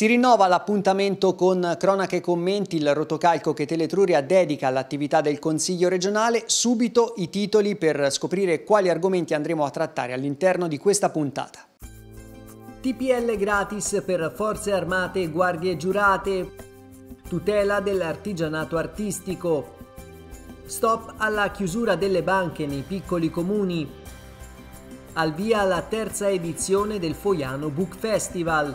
Si rinnova l'appuntamento con Cronache e Commenti, il rotocalco che Teletruria dedica all'attività del Consiglio regionale, subito i titoli per scoprire quali argomenti andremo a trattare all'interno di questa puntata. TPL gratis per forze armate e guardie giurate, tutela dell'artigianato artistico, stop alla chiusura delle banche nei piccoli comuni, al via la terza edizione del Foiano Book Festival,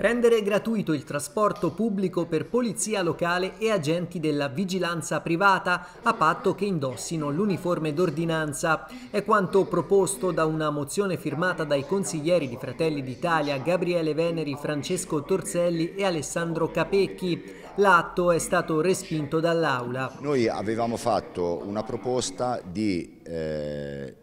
Rendere gratuito il trasporto pubblico per polizia locale e agenti della vigilanza privata a patto che indossino l'uniforme d'ordinanza è quanto proposto da una mozione firmata dai consiglieri di Fratelli d'Italia Gabriele Veneri, Francesco Torselli e Alessandro Capecchi. L'atto è stato respinto dall'Aula. Noi avevamo fatto una proposta di eh,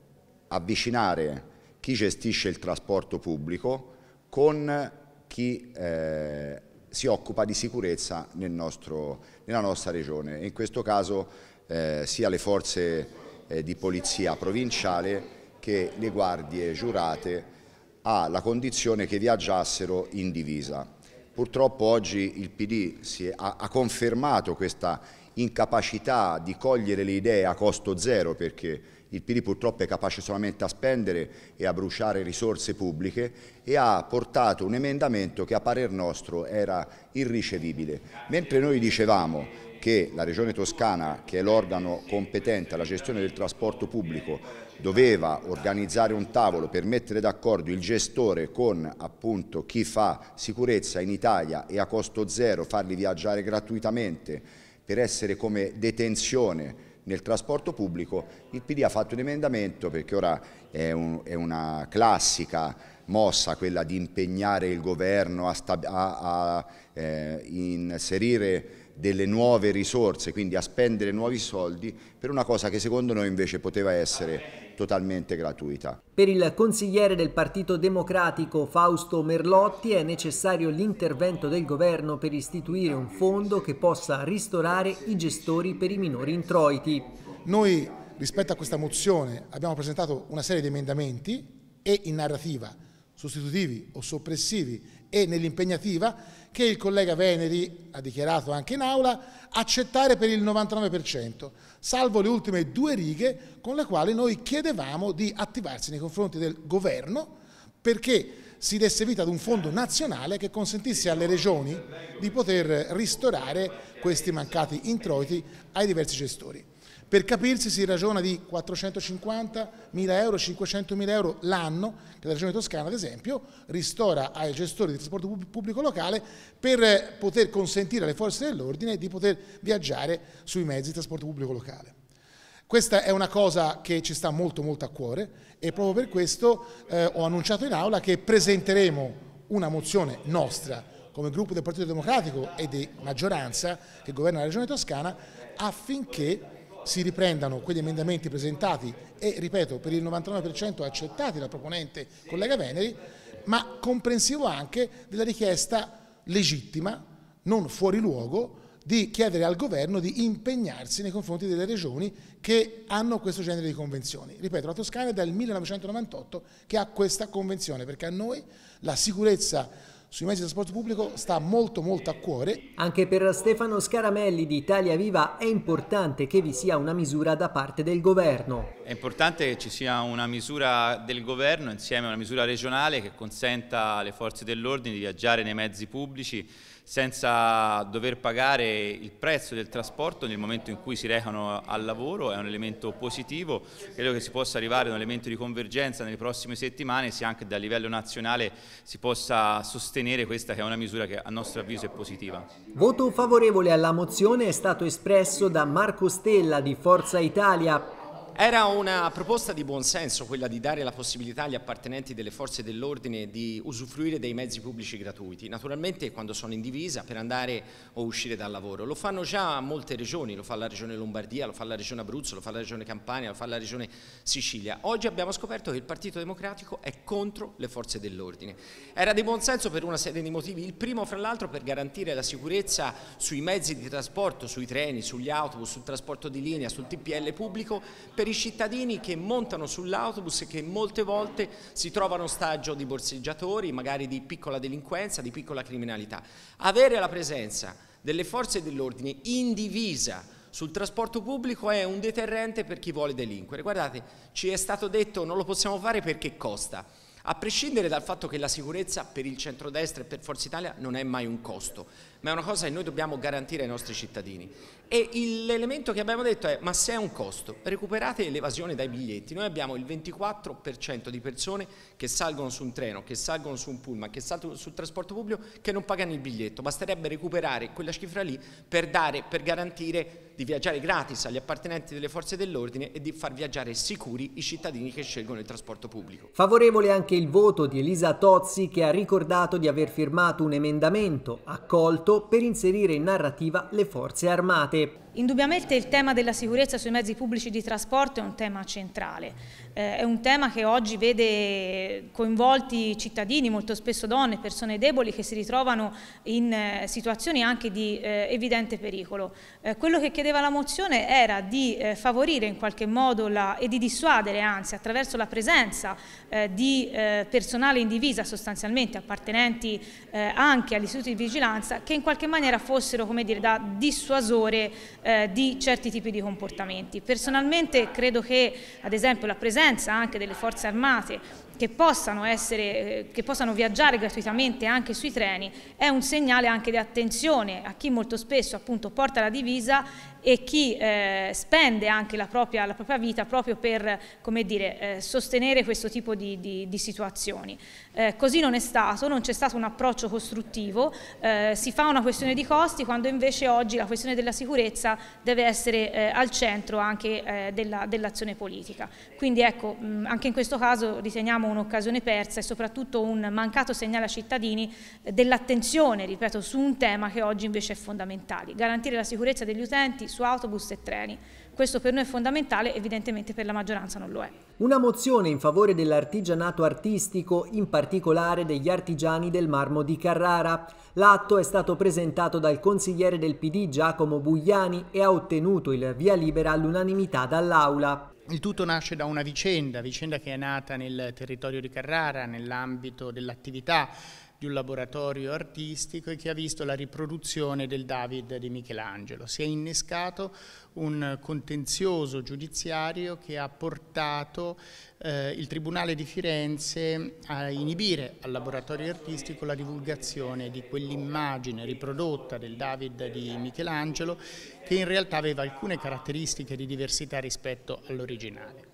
avvicinare chi gestisce il trasporto pubblico con chi eh, si occupa di sicurezza nel nostro, nella nostra regione. In questo caso eh, sia le forze eh, di polizia provinciale che le guardie giurate alla condizione che viaggiassero in divisa. Purtroppo oggi il PD è, ha, ha confermato questa incapacità di cogliere le idee a costo zero perché il PD purtroppo è capace solamente a spendere e a bruciare risorse pubbliche e ha portato un emendamento che a parer nostro era irricevibile. Mentre noi dicevamo che la Regione Toscana, che è l'organo competente alla gestione del trasporto pubblico, doveva organizzare un tavolo per mettere d'accordo il gestore con appunto, chi fa sicurezza in Italia e a costo zero farli viaggiare gratuitamente per essere come detenzione nel trasporto pubblico, il PD ha fatto un emendamento perché ora è, un, è una classica mossa quella di impegnare il governo a, a, a eh, inserire delle nuove risorse, quindi a spendere nuovi soldi per una cosa che secondo noi invece poteva essere totalmente gratuita. Per il consigliere del Partito Democratico Fausto Merlotti è necessario l'intervento del governo per istituire un fondo che possa ristorare i gestori per i minori introiti. Noi rispetto a questa mozione abbiamo presentato una serie di emendamenti e in narrativa sostitutivi o soppressivi e nell'impegnativa che il collega Veneri ha dichiarato anche in aula accettare per il 99%, salvo le ultime due righe con le quali noi chiedevamo di attivarsi nei confronti del governo perché si desse vita ad un fondo nazionale che consentisse alle regioni di poter ristorare questi mancati introiti ai diversi gestori. Per capirsi si ragiona di 450.000 euro, 500.000 euro l'anno, che la Regione Toscana ad esempio ristora ai gestori di trasporto pubblico locale per poter consentire alle forze dell'ordine di poter viaggiare sui mezzi di trasporto pubblico locale. Questa è una cosa che ci sta molto molto a cuore e proprio per questo eh, ho annunciato in aula che presenteremo una mozione nostra come gruppo del Partito Democratico e di maggioranza che governa la Regione Toscana affinché si riprendano quegli emendamenti presentati e, ripeto, per il 99% accettati dal proponente collega Veneri, ma comprensivo anche della richiesta legittima, non fuori luogo, di chiedere al governo di impegnarsi nei confronti delle regioni che hanno questo genere di convenzioni. Ripeto, la Toscana è dal 1998 che ha questa convenzione, perché a noi la sicurezza sui mezzi di trasporto pubblico sta molto molto a cuore. Anche per Stefano Scaramelli di Italia Viva è importante che vi sia una misura da parte del governo è importante che ci sia una misura del governo insieme a una misura regionale che consenta alle forze dell'ordine di viaggiare nei mezzi pubblici senza dover pagare il prezzo del trasporto nel momento in cui si recano al lavoro, è un elemento positivo, credo che si possa arrivare ad un elemento di convergenza nelle prossime settimane se anche a livello nazionale si possa sostenere questa che è una misura che a nostro avviso è positiva. Voto favorevole alla mozione è stato espresso da Marco Stella di Forza Italia era una proposta di buonsenso quella di dare la possibilità agli appartenenti delle forze dell'ordine di usufruire dei mezzi pubblici gratuiti, naturalmente quando sono in divisa per andare o uscire dal lavoro. Lo fanno già molte regioni, lo fa la regione Lombardia, lo fa la regione Abruzzo, lo fa la regione Campania, lo fa la regione Sicilia. Oggi abbiamo scoperto che il Partito Democratico è contro le forze dell'ordine. Era di buonsenso per una serie di motivi, il primo fra l'altro per garantire la sicurezza sui mezzi di trasporto, sui treni, sugli autobus, sul trasporto di linea, sul TPL pubblico, per per i cittadini che montano sull'autobus e che molte volte si trovano ostaggio di borseggiatori, magari di piccola delinquenza, di piccola criminalità. Avere la presenza delle forze dell'ordine indivisa sul trasporto pubblico è un deterrente per chi vuole delinquere. Guardate, ci è stato detto non lo possiamo fare perché costa a prescindere dal fatto che la sicurezza per il centrodestra e per Forza Italia non è mai un costo, ma è una cosa che noi dobbiamo garantire ai nostri cittadini. E l'elemento che abbiamo detto è, ma se è un costo, recuperate l'evasione dai biglietti. Noi abbiamo il 24% di persone che salgono su un treno, che salgono su un pullman, che salgono sul trasporto pubblico, che non pagano il biglietto. Basterebbe recuperare quella cifra lì per, dare, per garantire di viaggiare gratis agli appartenenti delle forze dell'ordine e di far viaggiare sicuri i cittadini che scelgono il trasporto pubblico. Favorevole anche il voto di Elisa Tozzi che ha ricordato di aver firmato un emendamento accolto per inserire in narrativa le forze armate. Indubbiamente il tema della sicurezza sui mezzi pubblici di trasporto è un tema centrale, eh, è un tema che oggi vede coinvolti cittadini, molto spesso donne, persone deboli che si ritrovano in eh, situazioni anche di eh, evidente pericolo. Eh, quello che chiedeva la mozione era di eh, favorire in qualche modo la, e di dissuadere anzi attraverso la presenza eh, di personale in divisa sostanzialmente appartenenti anche agli istituti di vigilanza che in qualche maniera fossero come dire, da dissuasore eh, di certi tipi di comportamenti. Personalmente credo che ad esempio la presenza anche delle forze armate che possano, essere, eh, che possano viaggiare gratuitamente anche sui treni è un segnale anche di attenzione a chi molto spesso appunto porta la divisa e chi eh, spende anche la propria, la propria, vita proprio per come dire, eh, sostenere questo tipo di, di, di situazioni. Eh, così non è stato, non c'è stato un approccio costruttivo, eh, si fa una questione di costi quando invece oggi la questione della sicurezza deve essere eh, al centro anche dell'azione dell politica. Quindi ecco, mh, mm, anche in questo caso riteniamo abbiamo un'occasione persa e soprattutto un mancato segnale ai cittadini eh, dell'attenzione, ripeto, su un tema che oggi invece è fondamentale, garantire la sicurezza degli utenti su autobus e treni. Questo per noi è fondamentale, evidentemente per la maggioranza non lo è. Una mozione in favore dell'artigianato artistico, in particolare degli artigiani del marmo di Carrara. L'atto è stato presentato dal consigliere del PD Giacomo Bugliani e ha ottenuto il via libera all'unanimità dall'Aula il tutto nasce da una vicenda, vicenda che è nata nel territorio di Carrara, nell'ambito dell'attività di un laboratorio artistico e che ha visto la riproduzione del David di Michelangelo. Si è innescato un contenzioso giudiziario che ha portato eh, il Tribunale di Firenze a inibire al laboratorio artistico la divulgazione di quell'immagine riprodotta del David di Michelangelo che in realtà aveva alcune caratteristiche di diversità rispetto all'originale.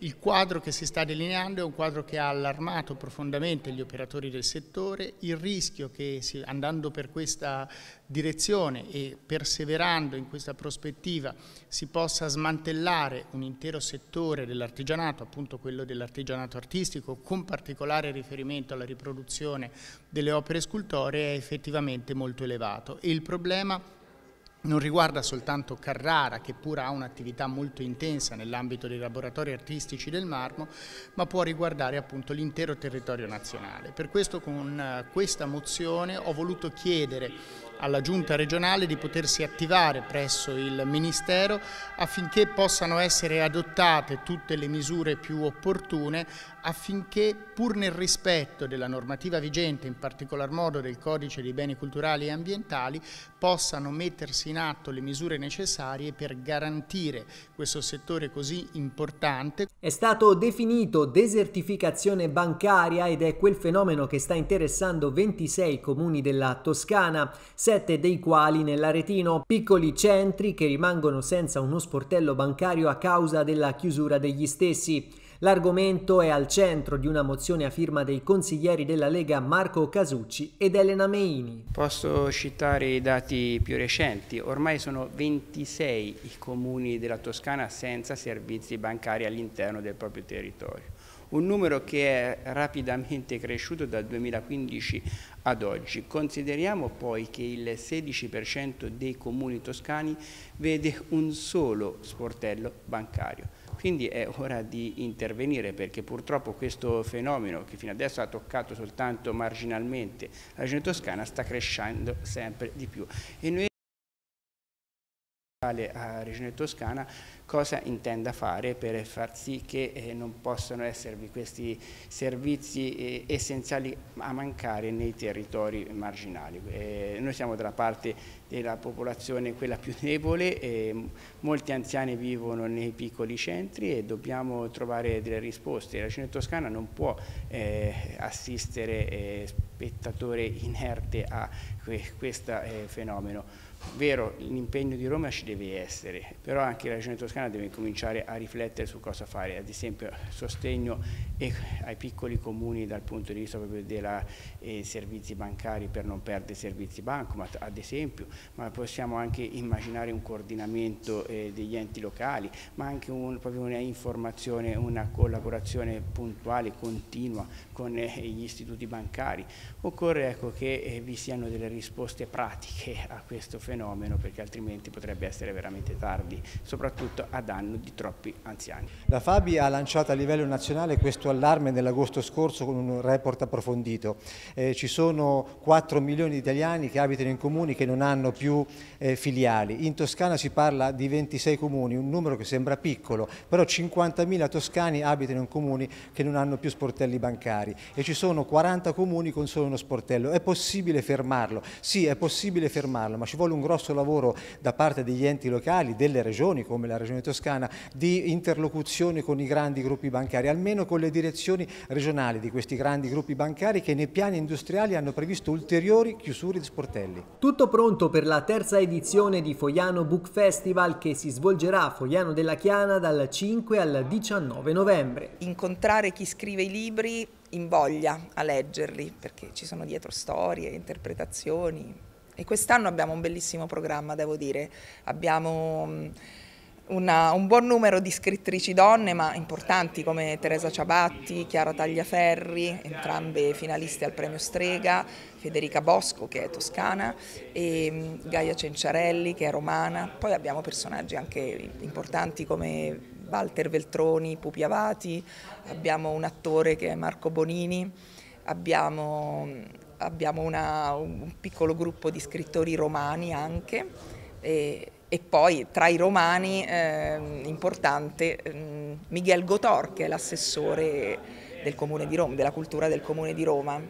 Il quadro che si sta delineando è un quadro che ha allarmato profondamente gli operatori del settore, il rischio che andando per questa direzione e perseverando in questa prospettiva si possa smantellare un intero settore dell'artigianato, appunto quello dell'artigianato artistico, con particolare riferimento alla riproduzione delle opere scultoree è effettivamente molto elevato e il problema è non riguarda soltanto Carrara, che pur ha un'attività molto intensa nell'ambito dei laboratori artistici del marmo, ma può riguardare appunto l'intero territorio nazionale. Per questo con eh, questa mozione ho voluto chiedere alla giunta regionale di potersi attivare presso il Ministero affinché possano essere adottate tutte le misure più opportune affinché pur nel rispetto della normativa vigente, in particolar modo del codice dei beni culturali e ambientali, possano mettersi in atto le misure necessarie per garantire questo settore così importante. È stato definito desertificazione bancaria ed è quel fenomeno che sta interessando 26 comuni della Toscana sette dei quali nell'Aretino, piccoli centri che rimangono senza uno sportello bancario a causa della chiusura degli stessi. L'argomento è al centro di una mozione a firma dei consiglieri della Lega Marco Casucci ed Elena Meini. Posso citare i dati più recenti, ormai sono 26 i comuni della Toscana senza servizi bancari all'interno del proprio territorio un numero che è rapidamente cresciuto dal 2015 ad oggi. Consideriamo poi che il 16% dei comuni toscani vede un solo sportello bancario. Quindi è ora di intervenire perché purtroppo questo fenomeno che fino adesso ha toccato soltanto marginalmente la regione toscana sta crescendo sempre di più generale a eh, Regione Toscana cosa intenda fare per far sì che eh, non possano esservi questi servizi eh, essenziali a mancare nei territori marginali. Eh, noi siamo dalla parte della popolazione quella più debole, molti anziani vivono nei piccoli centri e dobbiamo trovare delle risposte. La Regione Toscana non può eh, assistere eh, spettatore inerte a que questo fenomeno. Vero, l'impegno di Roma ci deve essere, però anche la Regione Toscana deve cominciare a riflettere su cosa fare, ad esempio sostegno ai piccoli comuni dal punto di vista proprio dei eh, servizi bancari per non perdere i servizi bancomat, ad esempio, ma possiamo anche immaginare un coordinamento eh, degli enti locali, ma anche un, proprio un'informazione, una collaborazione puntuale, continua con eh, gli istituti bancari. Occorre ecco, che eh, vi siano delle risposte pratiche a questo fenomeno fenomeno perché altrimenti potrebbe essere veramente tardi, soprattutto a danno di troppi anziani. La Fabi ha lanciato a livello nazionale questo allarme nell'agosto scorso con un report approfondito. Eh, ci sono 4 milioni di italiani che abitano in comuni che non hanno più eh, filiali. In Toscana si parla di 26 comuni, un numero che sembra piccolo, però 50.000 toscani abitano in comuni che non hanno più sportelli bancari e ci sono 40 comuni con solo uno sportello. È possibile fermarlo? Sì, è possibile fermarlo, ma ci vuole un un grosso lavoro da parte degli enti locali, delle regioni come la regione toscana, di interlocuzione con i grandi gruppi bancari, almeno con le direzioni regionali di questi grandi gruppi bancari che nei piani industriali hanno previsto ulteriori chiusure di sportelli. Tutto pronto per la terza edizione di Foiano Book Festival che si svolgerà a Foiano della Chiana dal 5 al 19 novembre. Incontrare chi scrive i libri invoglia a leggerli perché ci sono dietro storie, interpretazioni, e quest'anno abbiamo un bellissimo programma, devo dire. Abbiamo mm, una, un buon numero di scrittrici donne, ma importanti come Teresa Ciabatti, Chiara Tagliaferri, entrambe finaliste al premio Strega, Federica Bosco che è toscana e mm, Gaia Cenciarelli che è romana. Poi abbiamo personaggi anche importanti come Walter Veltroni, Pupi Avati, abbiamo un attore che è Marco Bonini, abbiamo mm, abbiamo una, un piccolo gruppo di scrittori romani anche e, e poi tra i romani eh, importante ehm, Miguel Gotor che è l'assessore del comune di Roma, della cultura del comune di Roma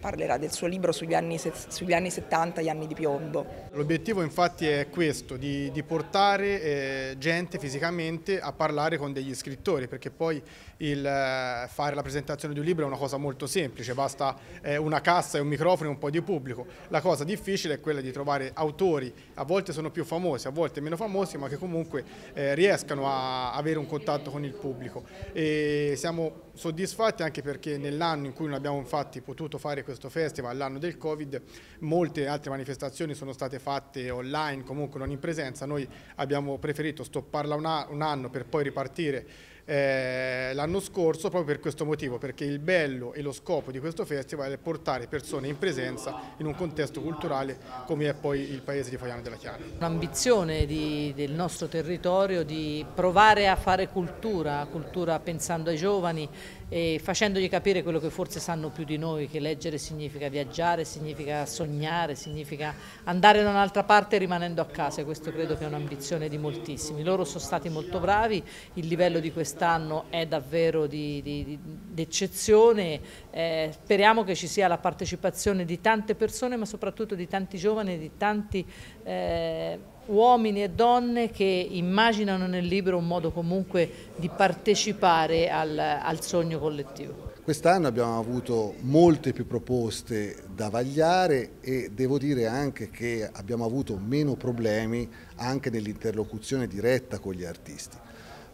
parlerà del suo libro sugli anni, sugli anni 70, gli anni di piombo. L'obiettivo infatti è questo, di, di portare eh, gente fisicamente a parlare con degli scrittori perché poi il, eh, fare la presentazione di un libro è una cosa molto semplice, basta eh, una cassa e un microfono e un po' di pubblico. La cosa difficile è quella di trovare autori, a volte sono più famosi, a volte meno famosi, ma che comunque eh, riescano a avere un contatto con il pubblico. E siamo soddisfatti anche perché nell'anno in cui non abbiamo infatti potuto fare questo festival, l'anno del Covid, molte altre manifestazioni sono state fatte online, comunque non in presenza, noi abbiamo preferito stopparla un anno per poi ripartire eh, l'anno scorso proprio per questo motivo, perché il bello e lo scopo di questo festival è portare persone in presenza in un contesto culturale come è poi il paese di Fogliano della Chiara. L'ambizione del nostro territorio di provare a fare cultura, cultura pensando ai giovani, e facendogli capire quello che forse sanno più di noi, che leggere significa viaggiare, significa sognare, significa andare da un'altra parte rimanendo a casa, questo credo che è un'ambizione di moltissimi. Loro sono stati molto bravi, il livello di quest'anno è davvero d'eccezione, eh, speriamo che ci sia la partecipazione di tante persone ma soprattutto di tanti giovani, di tanti... Eh, uomini e donne che immaginano nel libro un modo comunque di partecipare al, al sogno collettivo. Quest'anno abbiamo avuto molte più proposte da vagliare e devo dire anche che abbiamo avuto meno problemi anche nell'interlocuzione diretta con gli artisti.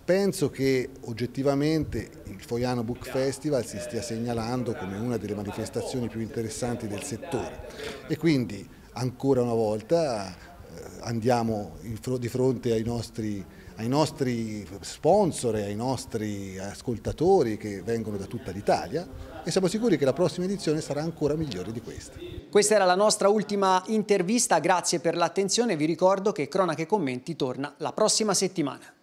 Penso che oggettivamente il Foiano Book Festival si stia segnalando come una delle manifestazioni più interessanti del settore e quindi ancora una volta andiamo di fronte ai nostri, ai nostri sponsor e ai nostri ascoltatori che vengono da tutta l'Italia e siamo sicuri che la prossima edizione sarà ancora migliore di questa. Questa era la nostra ultima intervista, grazie per l'attenzione, vi ricordo che Cronache Commenti torna la prossima settimana.